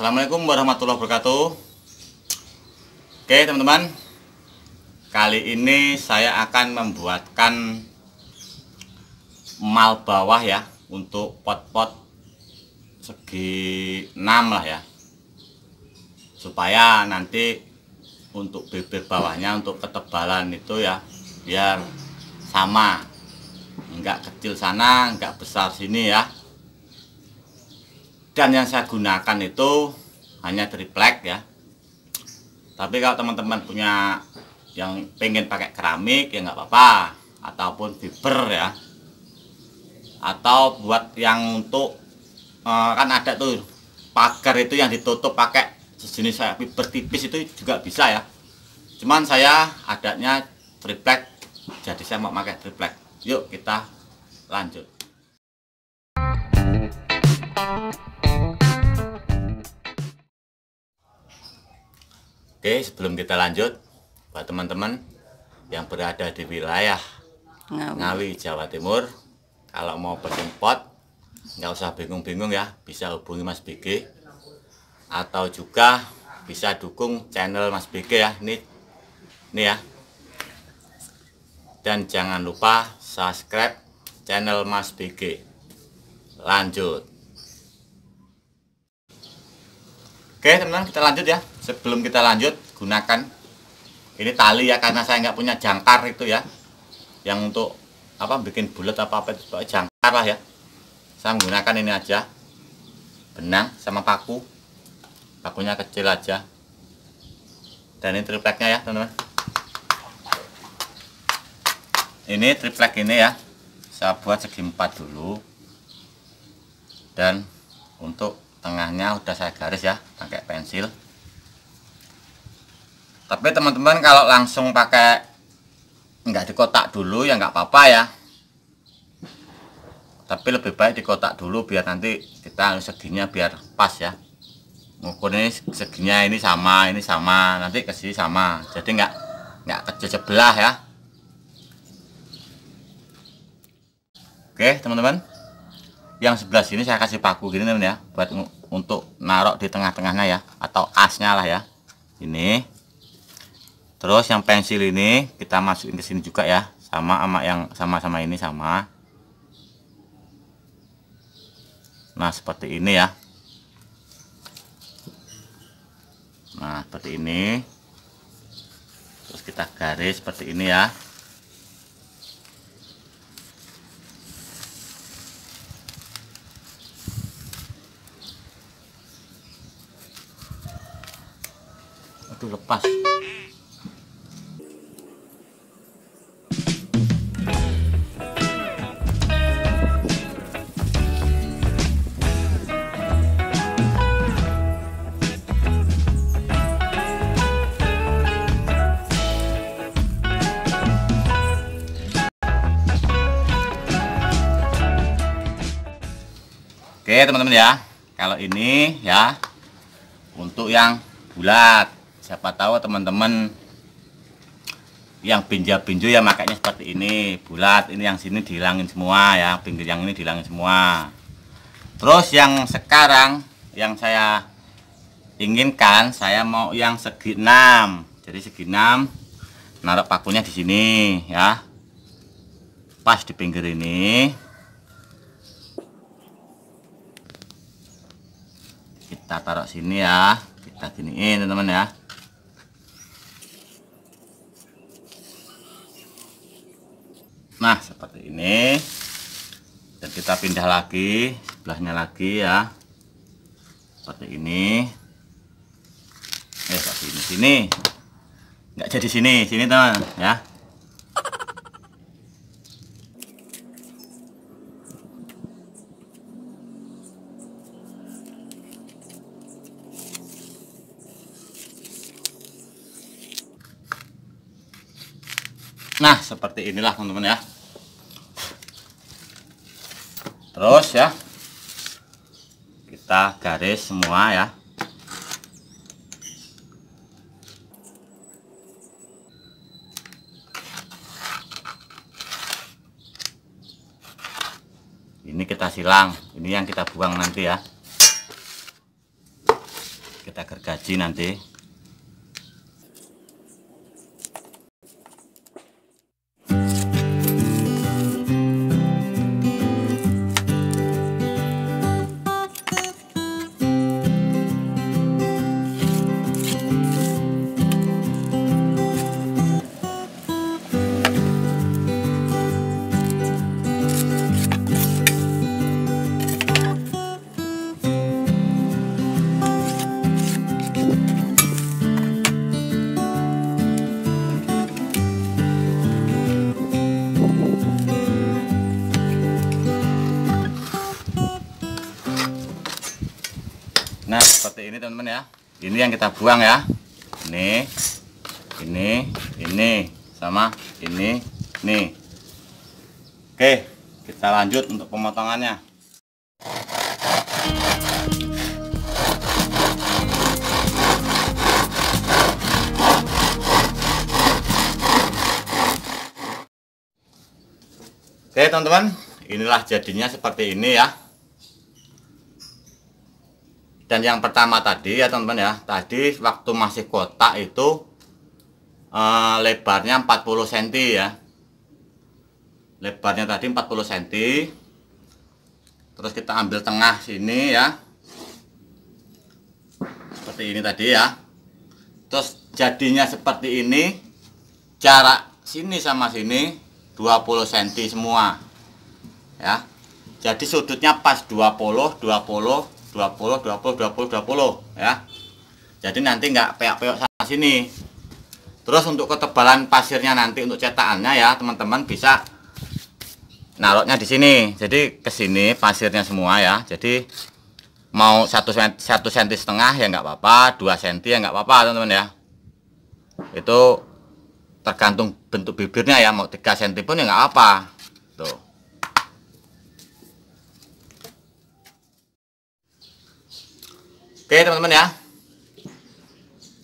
Assalamualaikum warahmatullahi wabarakatuh Oke teman-teman Kali ini saya akan membuatkan Mal bawah ya Untuk pot-pot Segi 6 lah ya Supaya nanti Untuk bibir bawahnya Untuk ketebalan itu ya Biar sama Enggak kecil sana Enggak besar sini ya ikan yang saya gunakan itu hanya triplek ya tapi kalau teman-teman punya yang pengen pakai keramik ya nggak apa-apa ataupun fiber ya atau buat yang untuk eh, kan ada tuh pagar itu yang ditutup pakai sejenis saya fiber tipis itu juga bisa ya cuman saya adanya triplek jadi saya mau pakai triplek yuk kita lanjut Oke, sebelum kita lanjut, buat teman-teman yang berada di wilayah Ngawi, Ngawi Jawa Timur, kalau mau berempat, nggak usah bingung-bingung ya, bisa hubungi Mas BG atau juga bisa dukung channel Mas BG ya, ini, ini ya. Dan jangan lupa subscribe channel Mas BG. Lanjut. Oke teman-teman kita lanjut ya sebelum kita lanjut gunakan ini tali ya karena saya nggak punya jangkar itu ya yang untuk apa bikin bulat apa apa itu jangkar lah ya saya menggunakan ini aja benang sama paku pakunya kecil aja dan ini tripleknya ya teman-teman ini triplek ini ya saya buat segi empat dulu dan untuk tengahnya udah saya garis ya pakai pensil tapi teman-teman kalau langsung pakai enggak di kotak dulu ya enggak apa-apa ya tapi lebih baik di kotak dulu biar nanti kita seginya biar pas ya ngukur ini seginya ini sama ini sama nanti ke sini sama jadi enggak nggak kecil sebelah ya oke teman-teman yang sebelah sini saya kasih paku gini teman ya buat untuk narok di tengah-tengahnya ya atau asnya lah ya ini terus yang pensil ini kita masukin ke sini juga ya sama sama yang sama-sama ini sama nah seperti ini ya nah seperti ini terus kita garis seperti ini ya aduh lepas Ya, teman-teman ya kalau ini ya untuk yang bulat siapa tahu teman-teman yang binja benjo ya makanya seperti ini bulat ini yang sini dihilangin semua ya pinggir yang ini dihilangin semua terus yang sekarang yang saya inginkan saya mau yang segi 6 jadi segi 6 naruh pakunya di sini ya pas di pinggir ini kita taruh sini ya kita giniin teman-teman ya nah seperti ini dan kita pindah lagi sebelahnya lagi ya seperti ini eh sini sini nggak jadi sini sini teman ya Nah, seperti inilah teman-teman ya. Terus ya. Kita garis semua ya. Ini kita silang, ini yang kita buang nanti ya. Kita gergaji nanti. Nah, seperti ini teman-teman ya. Ini yang kita buang ya. Ini, ini, ini, sama ini, ini. Oke, kita lanjut untuk pemotongannya. Oke teman-teman, inilah jadinya seperti ini ya dan yang pertama tadi ya teman-teman ya tadi waktu masih kotak itu e, lebarnya 40 cm ya lebarnya tadi 40 cm terus kita ambil tengah sini ya seperti ini tadi ya terus jadinya seperti ini jarak sini sama sini 20 cm semua ya jadi sudutnya pas 20 20 20 20 20 20 ya jadi nanti nggak peok peok sana sini terus untuk ketebalan pasirnya nanti untuk cetakannya ya teman-teman bisa naroknya di sini jadi ke sini pasirnya semua ya jadi mau satu satu senti setengah ya nggak apa-apa dua senti ya nggak apa-apa teman-teman ya itu tergantung bentuk bibirnya ya mau tiga senti pun ya nggak apa tuh Oke teman-teman ya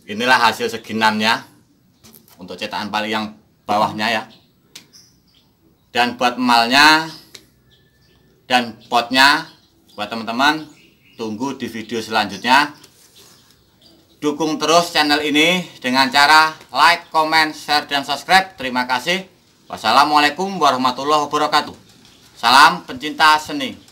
Inilah hasil seginannya Untuk cetakan paling yang bawahnya ya Dan buat emalnya Dan potnya Buat teman-teman Tunggu di video selanjutnya Dukung terus channel ini Dengan cara like, comment, share, dan subscribe Terima kasih Wassalamualaikum warahmatullahi wabarakatuh Salam pencinta seni